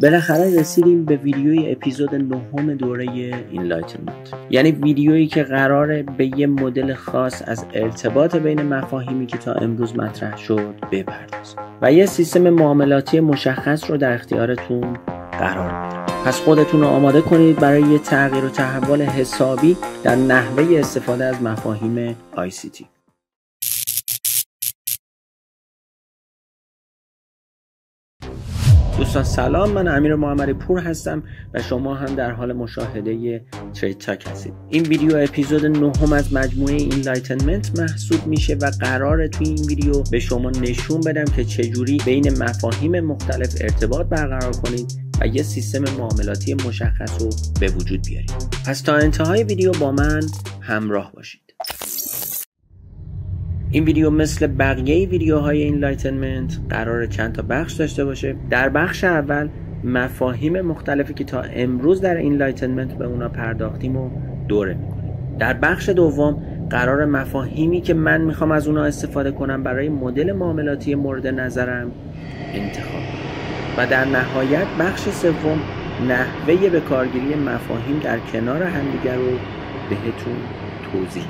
بالاخره رسیدیم به ویدیوی اپیزود نهم دوره اینلایتنمنت یعنی ویدیویی که قراره به یه مدل خاص از ارتباط بین مفاهیمی که تا امروز مطرح شد بپردازه و یه سیستم معاملاتی مشخص رو در اختیارتون قرار بده پس خودتون رو آماده کنید برای یه تغییر و تحول حسابی در نحوه استفاده از مفاهیم ICT دوستان سلام من امیر محمد پور هستم و شما هم در حال مشاهده ترید تاک هستید این ویدیو اپیزود نهم از مجموعه اینلایتنمنت محسوب میشه و قراره توی این ویدیو به شما نشون بدم که چجوری بین مفاهیم مختلف ارتباط برقرار کنید و یه سیستم معاملاتی مشخص رو به وجود بیارید پس تا انتهای ویدیو با من همراه باشید این ویدیو مثل بقیه ویدیوهای این قرار چند تا بخش داشته باشه در بخش اول مفاهیم مختلفی که تا امروز در این به اونا پرداختیم و دوره میکنیم در بخش دوم قرار مفاهیمی که من میخوام از اونا استفاده کنم برای مدل معاملاتی مورد نظرم انتخاب و در نهایت بخش سوم نحوه به کارگیری مفاهیم در کنار همدیگر رو بهتون توضیح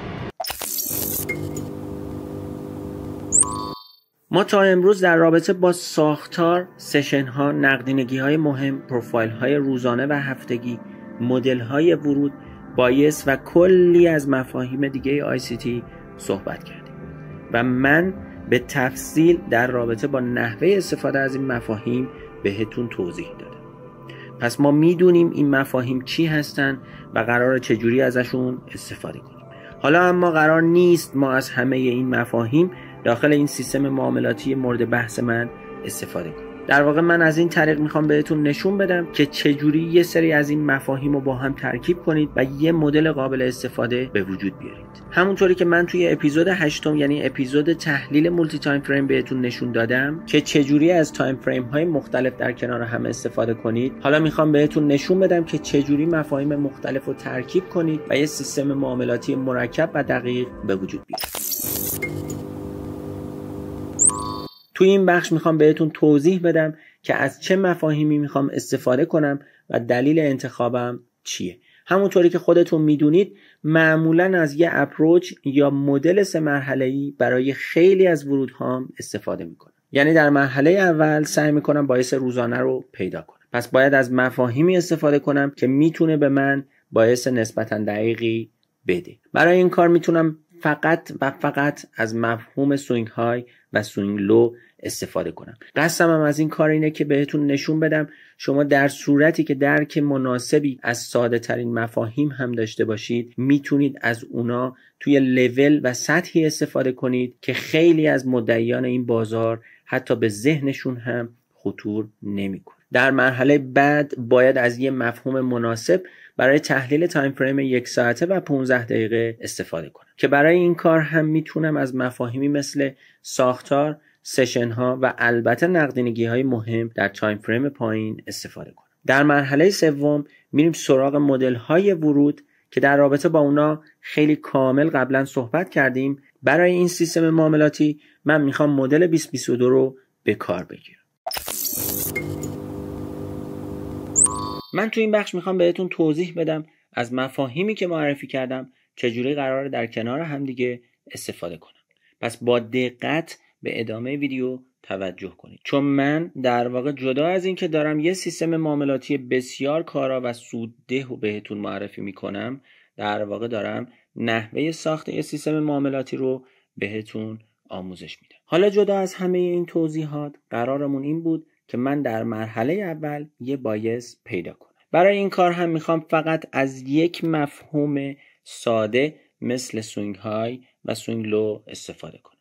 ما تا امروز در رابطه با ساختار، سشن ها، نقدینگی های مهم، پروفایل های روزانه و هفتگی، مدل های ورود، بایس و کلی از مفاهیم دیگه آی سی تی صحبت کردیم و من به تفصیل در رابطه با نحوه استفاده از این مفاهیم بهتون توضیح دادم پس ما میدونیم این مفاهیم چی هستن و قرار چجوری ازشون استفاده کنیم حالا اما قرار نیست ما از همه این مفاهیم داخل این سیستم معاملاتی مورد بحث من استفاده کنید در واقع من از این طریق میخوام بهتون نشون بدم که چجوری یه سری از این مفاهیم رو با هم ترکیب کنید و یه مدل قابل استفاده به وجود بیارید همونطوری که من توی اپیزود هشتم یعنی اپیزود تحلیل مولتی تایم فریم بهتون نشون دادم که چجوری از تایم فریم های مختلف در کنار هم استفاده کنید حالا میخوام بهتون نشون بدم که چجوری مفاهیم مختلف رو ترکیب کنید و یه سیستم معاملاتی مرکب و دقیق به وجود بیارید تو این بخش میخوام بهتون توضیح بدم که از چه مفاهیمی میخوام استفاده کنم و دلیل انتخابم چیه همونطوری که خودتون میدونید معمولا از یه اپروچ یا مدل سه ای برای خیلی از ورودهام استفاده میکنم یعنی در مرحله اول سعی میکنم باعث روزانه رو پیدا کنم پس باید از مفاهیمی استفاده کنم که میتونه به من باعث نسبتا دقیقی بده برای این کار میتونم فقط و فقط از مفهوم سوینگ های و سوینگ لو استفاده کنم قصدم هم از این کار اینه که بهتون نشون بدم شما در صورتی که درک مناسبی از ساده ترین مفاهیم هم داشته باشید میتونید از اونا توی لول و سطحی استفاده کنید که خیلی از مدعیان این بازار حتی به ذهنشون هم خطور نمیکنه در مرحله بعد باید از یه مفهوم مناسب برای تحلیل تایم فریم یک ساعته و 15 دقیقه استفاده کنم که برای این کار هم میتونم از مفاهیمی مثل ساختار، سشن ها و البته نقدینگی های مهم در تایم فریم پایین استفاده کنم در مرحله سوم میریم سراغ مدل های ورود که در رابطه با اونا خیلی کامل قبلا صحبت کردیم برای این سیستم معاملاتی من میخوام مدل 2022 رو به کار بگیرم من تو این بخش میخوام بهتون توضیح بدم از مفاهیمی که معرفی کردم چجوری قرار در کنار همدیگه استفاده کنم پس با دقت به ادامه ویدیو توجه کنید چون من در واقع جدا از اینکه دارم یه سیستم معاملاتی بسیار کارا و سودده و بهتون معرفی میکنم در واقع دارم نحوه ساخت یه سیستم معاملاتی رو بهتون آموزش میدم حالا جدا از همه این توضیحات قرارمون این بود که من در مرحله اول یه بایس پیدا کنم برای این کار هم میخوام فقط از یک مفهوم ساده مثل سوینگ های و سوینگ لو استفاده کنم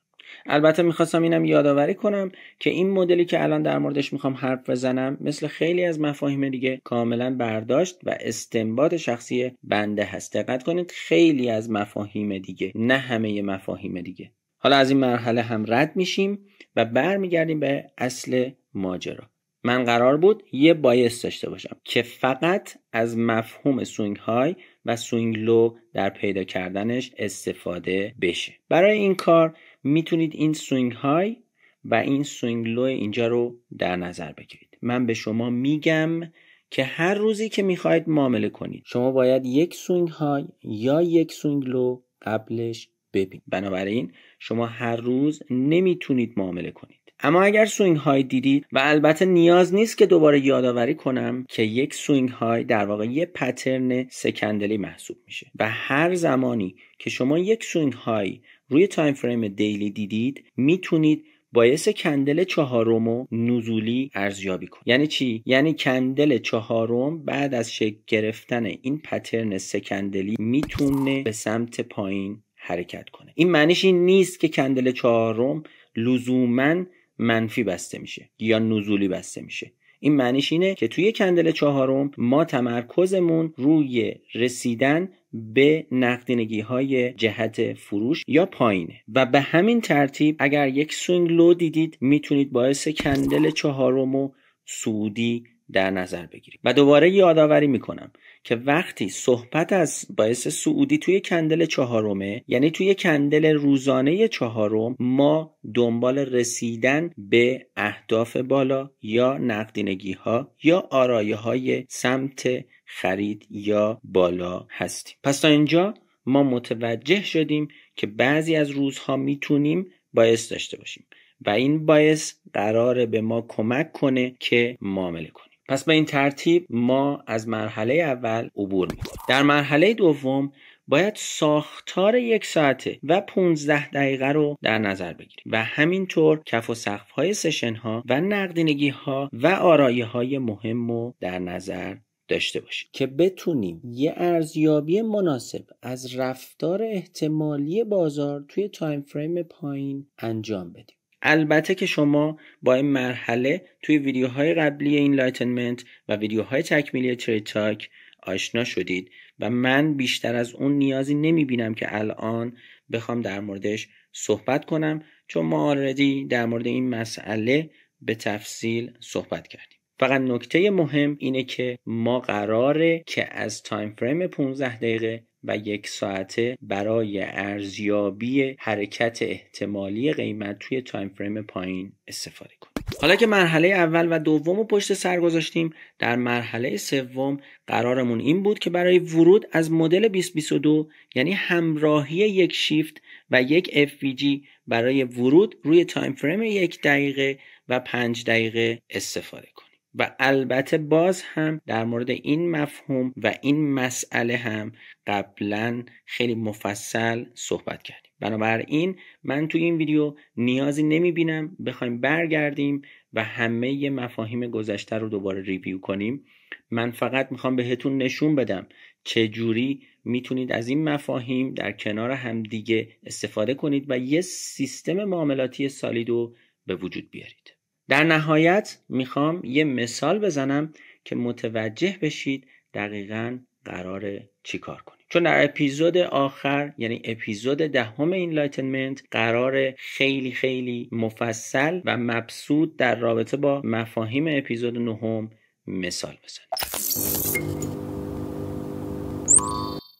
البته میخواستم اینم یادآوری کنم که این مدلی که الان در موردش میخوام حرف بزنم مثل خیلی از مفاهیم دیگه کاملا برداشت و استنباط شخصی بنده هست دقت کنید خیلی از مفاهیم دیگه نه همه مفاهیم دیگه حالا از این مرحله هم رد میشیم و برمیگردیم به اصل ماجرا من قرار بود یه بایس داشته باشم که فقط از مفهوم سوینگ های و سوینگ لو در پیدا کردنش استفاده بشه برای این کار میتونید این سوینگ های و این سوینگ لو اینجا رو در نظر بگیرید من به شما میگم که هر روزی که میخواید معامله کنید شما باید یک سوینگ های یا یک سوینگ لو قبلش ببین بنابراین شما هر روز نمیتونید معامله کنید اما اگر سوینگ های دیدید و البته نیاز نیست که دوباره یادآوری کنم که یک سوینگ های در واقع یه پترن سکندلی محسوب میشه و هر زمانی که شما یک سوینگ های روی تایم فریم دیلی دیدید میتونید یه کندل چهارم و نزولی ارزیابی کنید یعنی چی یعنی کندل چهارم بعد از شکل گرفتن این پترن سکندلی میتونه به سمت پایین حرکت کنه این معنیش این نیست که کندل چهارم لزوما منفی بسته میشه یا نزولی بسته میشه این معنیش اینه که توی کندل چهارم ما تمرکزمون روی رسیدن به نقدینگی های جهت فروش یا پایینه و به همین ترتیب اگر یک سوینگ لو دیدید میتونید باعث کندل چهارم و سعودی در نظر بگیریم و دوباره یادآوری میکنم که وقتی صحبت از باعث سعودی توی کندل چهارمه یعنی توی کندل روزانه چهارم ما دنبال رسیدن به اهداف بالا یا نقدینگی ها یا آرایه های سمت خرید یا بالا هستیم پس تا اینجا ما متوجه شدیم که بعضی از روزها میتونیم باعث داشته باشیم و این باعث قراره به ما کمک کنه که معامله کنیم پس به این ترتیب ما از مرحله اول عبور می کنیم. در مرحله دوم باید ساختار یک ساعته و 15 دقیقه رو در نظر بگیریم و همینطور کف و سقف های سشن ها و نقدینگی ها و آرایه های مهم رو در نظر داشته باشیم که بتونیم یه ارزیابی مناسب از رفتار احتمالی بازار توی تایم فریم پایین انجام بدیم البته که شما با این مرحله توی ویدیوهای قبلی اینلایتنمنت و ویدیوهای تکمیلی ترید تاک آشنا شدید و من بیشتر از اون نیازی نمی بینم که الان بخوام در موردش صحبت کنم چون ما آردی در مورد این مسئله به تفصیل صحبت کردیم فقط نکته مهم اینه که ما قراره که از تایم فریم 15 دقیقه و یک ساعته برای ارزیابی حرکت احتمالی قیمت توی تایم فریم پایین استفاده کنید حالا که مرحله اول و دوم رو پشت سر گذاشتیم در مرحله سوم قرارمون این بود که برای ورود از مدل 2022 یعنی همراهی یک شیفت و یک FVG برای ورود روی تایم فریم یک دقیقه و پنج دقیقه استفاده کنیم و البته باز هم در مورد این مفهوم و این مسئله هم قبلا خیلی مفصل صحبت کردیم بنابراین من تو این ویدیو نیازی نمی بینم بخوایم برگردیم و همه مفاهیم گذشته رو دوباره ریویو کنیم من فقط میخوام بهتون نشون بدم چجوری میتونید از این مفاهیم در کنار هم دیگه استفاده کنید و یه سیستم معاملاتی سالید به وجود بیارید در نهایت میخوام یه مثال بزنم که متوجه بشید دقیقا قرار کار کنید چون در اپیزود آخر یعنی اپیزود دهم این لایتنمنت قرار خیلی خیلی مفصل و مبسود در رابطه با مفاهیم اپیزود نهم مثال بزنم.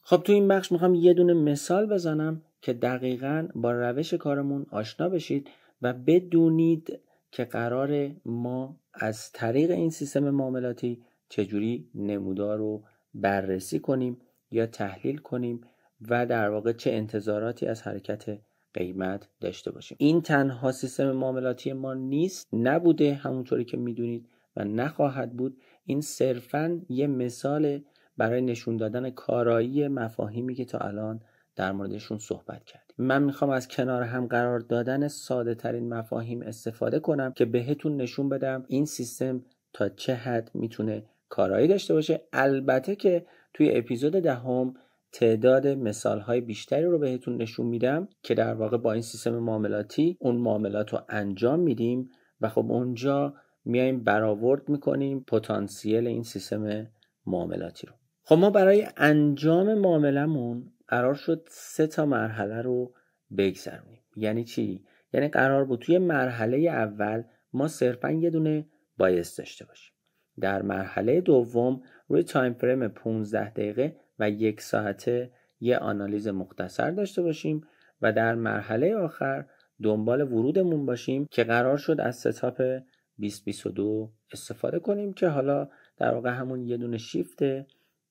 خب تو این بخش میخوام یه دونه مثال بزنم که دقیقا با روش کارمون آشنا بشید و بدونید که قرار ما از طریق این سیستم معاملاتی چجوری نمودار رو بررسی کنیم یا تحلیل کنیم و در واقع چه انتظاراتی از حرکت قیمت داشته باشیم این تنها سیستم معاملاتی ما نیست نبوده همونطوری که میدونید و نخواهد بود این صرفا یه مثال برای نشون دادن کارایی مفاهیمی که تا الان در موردشون صحبت کرد من میخوام از کنار هم قرار دادن ساده ترین مفاهیم استفاده کنم که بهتون نشون بدم این سیستم تا چه حد میتونه کارایی داشته باشه البته که توی اپیزود دهم تعداد مثال های بیشتری رو بهتون نشون میدم که در واقع با این سیستم معاملاتی اون معاملات رو انجام میدیم و خب اونجا میایم برآورد میکنیم پتانسیل این سیستم معاملاتی رو خب ما برای انجام معاملمون قرار شد سه تا مرحله رو بگذرونیم یعنی چی یعنی قرار بود توی مرحله اول ما صرفا یه دونه بایس داشته باشیم در مرحله دوم روی تایم فریم 15 دقیقه و یک ساعته یه آنالیز مختصر داشته باشیم و در مرحله آخر دنبال ورودمون باشیم که قرار شد از ستاپ 2022 استفاده کنیم که حالا در واقع همون یه دونه شیفته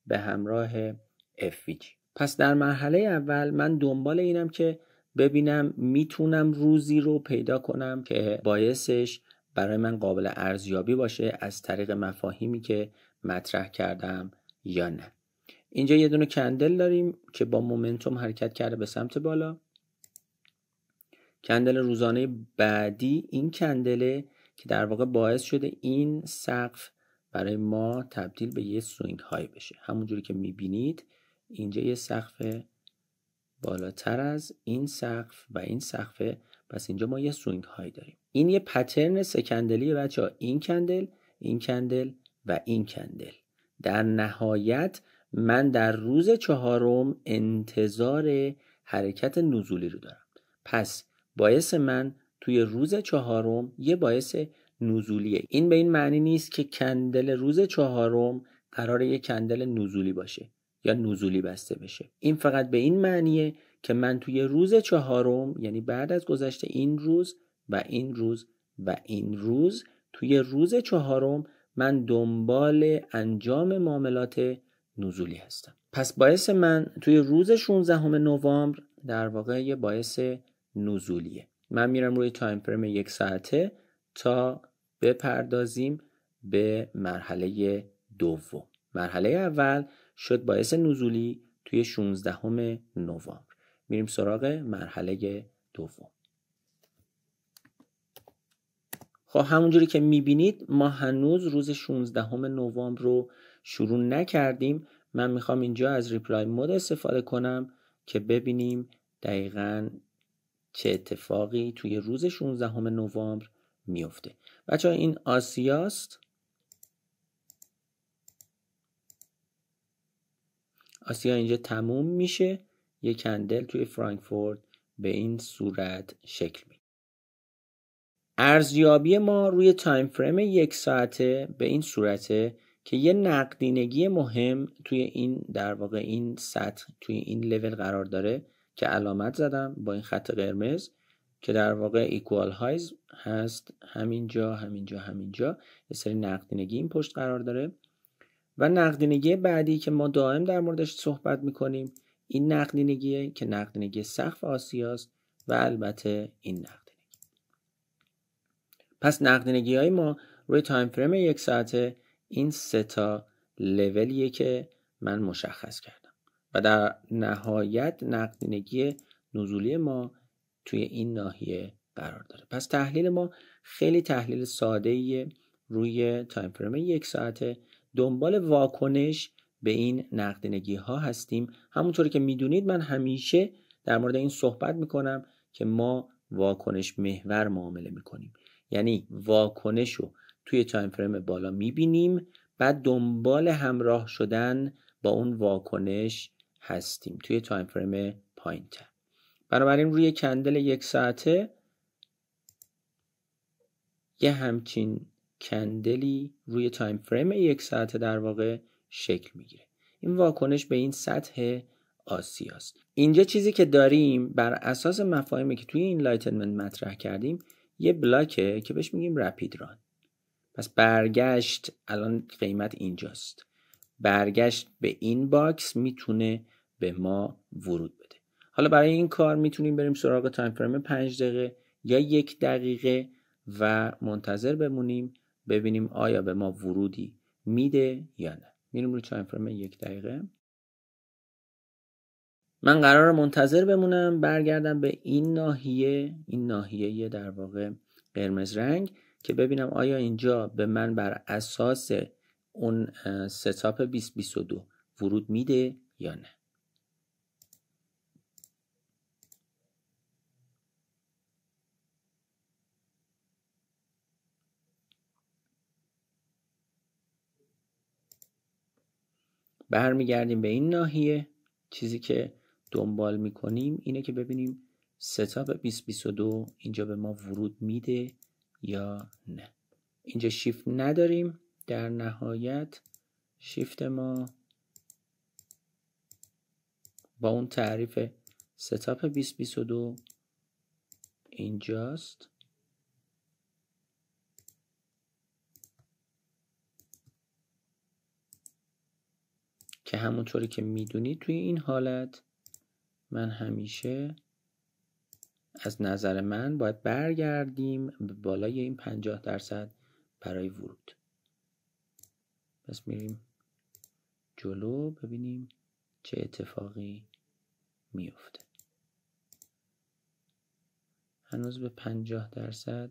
به همراه FVG پس در مرحله اول من دنبال اینم که ببینم میتونم روزی رو پیدا کنم که باعثش برای من قابل ارزیابی باشه از طریق مفاهیمی که مطرح کردم یا نه اینجا یه دونه کندل داریم که با مومنتوم حرکت کرده به سمت بالا کندل روزانه بعدی این کندله که در واقع باعث شده این سقف برای ما تبدیل به یه سوینگ های بشه همونجوری که میبینید اینجا یه سقف بالاتر از این سقف و این سقف پس اینجا ما یه سوینگ های داریم این یه پترن سکندلی بچه ها این کندل این کندل و این کندل در نهایت من در روز چهارم انتظار حرکت نزولی رو دارم پس باعث من توی روز چهارم یه باعث نزولیه این به این معنی نیست که کندل روز چهارم قرار یه کندل نزولی باشه یا نزولی بسته بشه این فقط به این معنیه که من توی روز چهارم یعنی بعد از گذشت این روز و این روز و این روز توی روز چهارم من دنبال انجام معاملات نزولی هستم پس باعث من توی روز 16 نوامبر در واقع یه باعث نزولیه من میرم روی تایم فریم یک ساعته تا بپردازیم به مرحله دوم مرحله اول شد باعث نزولی توی 16 نوامبر میریم سراغ مرحله دوم خب همونجوری که میبینید ما هنوز روز 16 نوامبر رو شروع نکردیم من میخوام اینجا از ریپلای مود استفاده کنم که ببینیم دقیقا چه اتفاقی توی روز 16 نوامبر میفته بچه این آسیاست آسیا اینجا تموم میشه یک کندل توی فرانکفورت به این صورت شکل می ارزیابی ما روی تایم فریم یک ساعته به این صورته که یه نقدینگی مهم توی این در واقع این سطح توی این لول قرار داره که علامت زدم با این خط قرمز که در واقع ایکوال هایز هست همینجا همینجا همینجا یه سری نقدینگی این پشت قرار داره و نقدینگی بعدی که ما دائم در موردش صحبت میکنیم این نقدینگیه که نقدینگی سقف آسیاست و البته این نقدینگی پس نقدینگی های ما روی تایم فریم یک ساعته این سه تا لولیه که من مشخص کردم و در نهایت نقدینگی نزولی ما توی این ناحیه قرار داره پس تحلیل ما خیلی تحلیل ساده روی تایم فریم یک ساعته دنبال واکنش به این نقدینگی ها هستیم همونطوری که میدونید من همیشه در مورد این صحبت میکنم که ما واکنش محور معامله میکنیم یعنی واکنش رو توی تایم فریم بالا میبینیم بعد دنبال همراه شدن با اون واکنش هستیم توی تایم فریم پایین تر بنابراین روی کندل یک ساعته یه همچین کندلی روی تایم فریم یک ساعته در واقع شکل میگیره این واکنش به این سطح آسیاست اینجا چیزی که داریم بر اساس مفاهیمی که توی این لایتنمنت مطرح کردیم یه بلاکه که بهش میگیم رپید ران پس برگشت الان قیمت اینجاست برگشت به این باکس میتونه به ما ورود بده حالا برای این کار میتونیم بریم سراغ تایم فریم 5 دقیقه یا یک دقیقه و منتظر بمونیم ببینیم آیا به ما ورودی میده یا نه میریم رو تایم فریم یک دقیقه من قرار منتظر بمونم برگردم به این ناحیه این ناحیه در واقع قرمز رنگ که ببینم آیا اینجا به من بر اساس اون ستاپ 2022 ورود میده یا نه برمیگردیم به این ناحیه چیزی که دنبال میکنیم اینه که ببینیم ستاپ 2022 اینجا به ما ورود میده یا نه اینجا شیفت نداریم در نهایت شیفت ما با اون تعریف ستاپ 2022 اینجاست که همونطوری که میدونید توی این حالت من همیشه از نظر من باید برگردیم به بالای این 50 درصد برای ورود پس میریم جلو ببینیم چه اتفاقی میفته هنوز به 50 درصد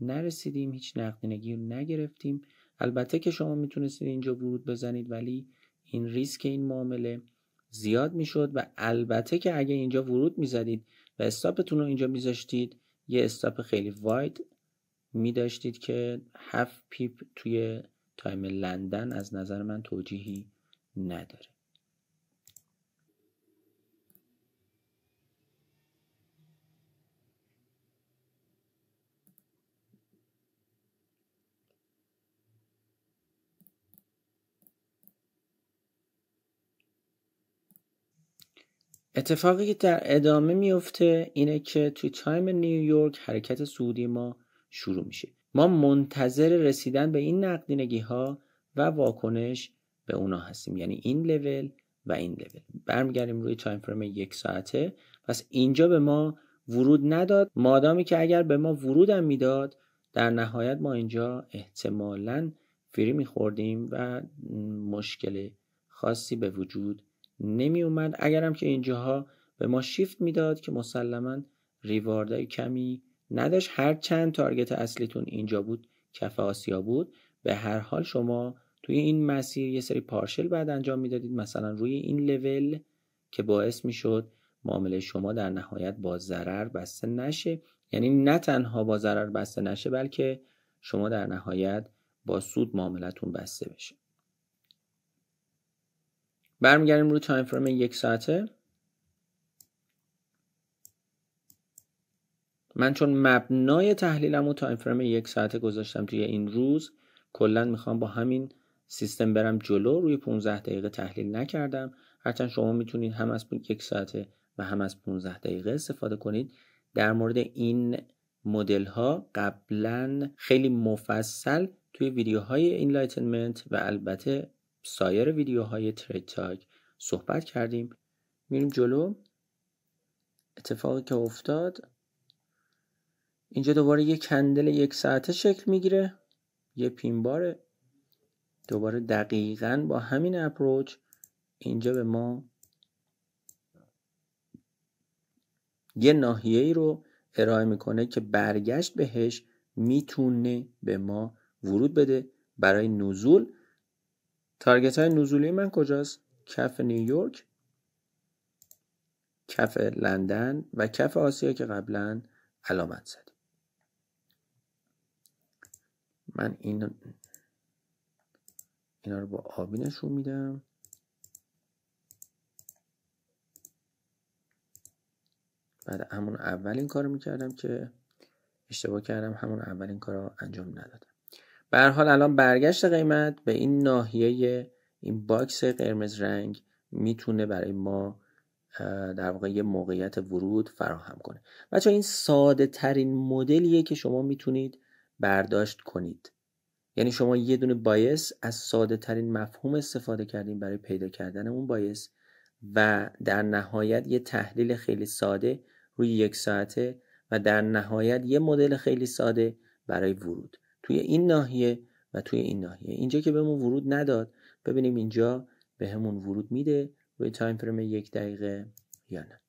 نرسیدیم هیچ نقدینگی رو نگرفتیم البته که شما میتونستید اینجا ورود بزنید ولی این ریسک این معامله زیاد میشد و البته که اگه اینجا ورود میزدید و استاپتون رو اینجا میذاشتید یه استاپ خیلی واید میداشتید که هفت پیپ توی تایم لندن از نظر من توجیهی نداره اتفاقی که در ادامه میفته اینه که توی تایم نیویورک حرکت سعودی ما شروع میشه ما منتظر رسیدن به این نقدینگی ها و واکنش به اونا هستیم یعنی این لول و این لول برمیگردیم روی تایم فریم یک ساعته پس اینجا به ما ورود نداد مادامی که اگر به ما ورودم میداد در نهایت ما اینجا احتمالا فری میخوردیم و مشکل خاصی به وجود نمی اومد اگرم که اینجاها به ما شیفت میداد که مسلما ریواردهای کمی نداشت هر چند تارگت اصلیتون اینجا بود کف آسیا بود به هر حال شما توی این مسیر یه سری پارشل بعد انجام میدادید مثلا روی این لول که باعث میشد معامله شما در نهایت با ضرر بسته نشه یعنی نه تنها با ضرر بسته نشه بلکه شما در نهایت با سود معاملتون بسته بشه برمیگردیم روی تایم فریم یک ساعته من چون مبنای تحلیلم و تایم فریم یک ساعته گذاشتم توی این روز کلا میخوام با همین سیستم برم جلو روی 15 دقیقه تحلیل نکردم هرچند شما میتونید هم از یک ساعته و هم از 15 دقیقه استفاده کنید در مورد این مدل ها قبلا خیلی مفصل توی ویدیوهای اینلایتنمنت و البته سایر ویدیوهای ترید تاک صحبت کردیم میریم جلو اتفاقی که افتاد اینجا دوباره یک کندل یک ساعته شکل میگیره یه پین دوباره دقیقا با همین اپروچ اینجا به ما یه ناحیه ای رو ارائه میکنه که برگشت بهش میتونه به ما ورود بده برای نزول تارگت های نزولی من کجاست؟ کف نیویورک کف لندن و کف آسیا که قبلا علامت زدیم من این اینا رو با آبی نشون میدم بعد همون اول این کار میکردم که اشتباه کردم همون اول این کار رو انجام ندادم به حال الان برگشت قیمت به این ناحیه این باکس قرمز رنگ میتونه برای ما در واقع یه موقعیت ورود فراهم کنه بچه این ساده ترین مدلیه که شما میتونید برداشت کنید یعنی شما یه دونه بایس از ساده ترین مفهوم استفاده کردیم برای پیدا کردن اون بایس و در نهایت یه تحلیل خیلی ساده روی یک ساعته و در نهایت یه مدل خیلی ساده برای ورود توی این ناحیه و توی این ناحیه اینجا که بهمون ورود نداد ببینیم اینجا بهمون ورود میده روی تایم فریم یک دقیقه یا نه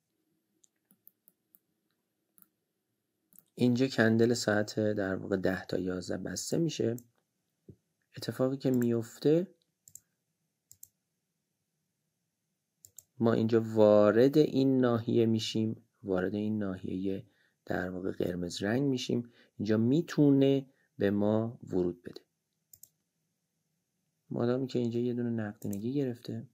اینجا کندل ساعت در واقع 10 تا 11 بسته میشه اتفاقی که میفته ما اینجا وارد این ناحیه میشیم وارد این ناحیه در واقع قرمز رنگ میشیم اینجا میتونه به ما ورود بده مادامی که اینجا یه دونه نقدینگی گرفته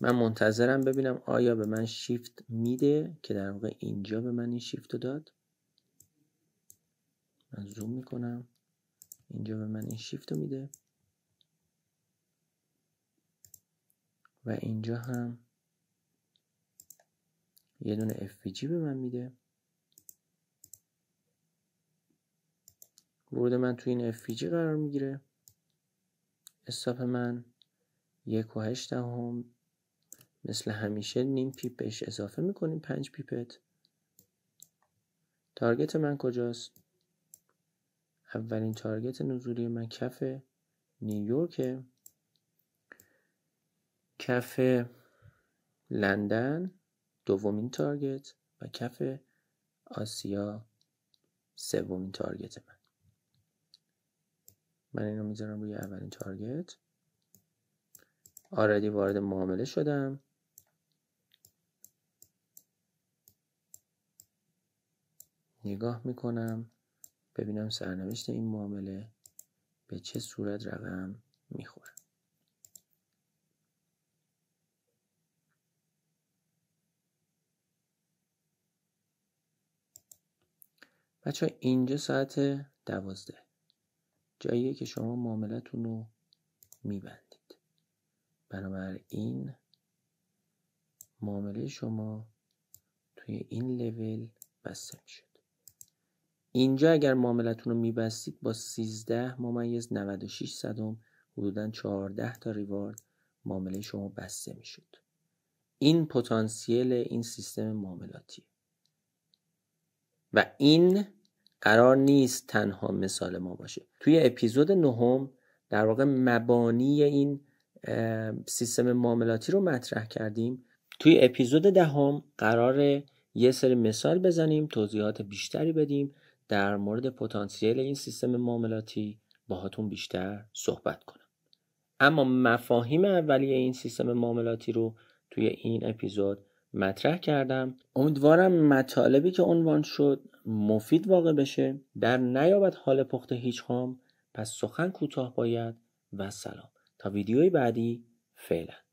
من منتظرم ببینم آیا به من شیفت میده که در واقع اینجا به من این شیفت رو داد من زوم میکنم اینجا به من این شیفت رو میده و اینجا هم یه دونه FVG به من میده ورود من توی این FPG قرار میگیره استاپ من یک و هشت دهم مثل همیشه نیم پیپ بهش اضافه میکنیم پنج پیپت تارگت من کجاست اولین تارگت نزولی من کف نیویورک کف لندن دومین تارگت و کف آسیا سومین تارگت من من اینو میذارم روی اولین تارگت آردی وارد معامله شدم نگاه میکنم ببینم سرنوشت این معامله به چه صورت رقم میخوره بچه اینجا ساعت دوازده جاییه که شما معاملتون رو میبندید بنابراین معامله شما توی این لول بسته میشد اینجا اگر معاملتون رو میبستید با 13 ممیز 96 صدم حدودا 14 تا ریوارد معامله شما بسته میشد این پتانسیل این سیستم معاملاتی و این قرار نیست تنها مثال ما باشه توی اپیزود نهم در واقع مبانی این سیستم معاملاتی رو مطرح کردیم توی اپیزود دهم ده قرار یه سری مثال بزنیم توضیحات بیشتری بدیم در مورد پتانسیل این سیستم معاملاتی باهاتون بیشتر صحبت کنم اما مفاهیم اولیه این سیستم معاملاتی رو توی این اپیزود مطرح کردم امیدوارم مطالبی که عنوان شد مفید واقع بشه در نیابت حال پخت هیچ خام پس سخن کوتاه باید و سلام تا ویدیوی بعدی فعلا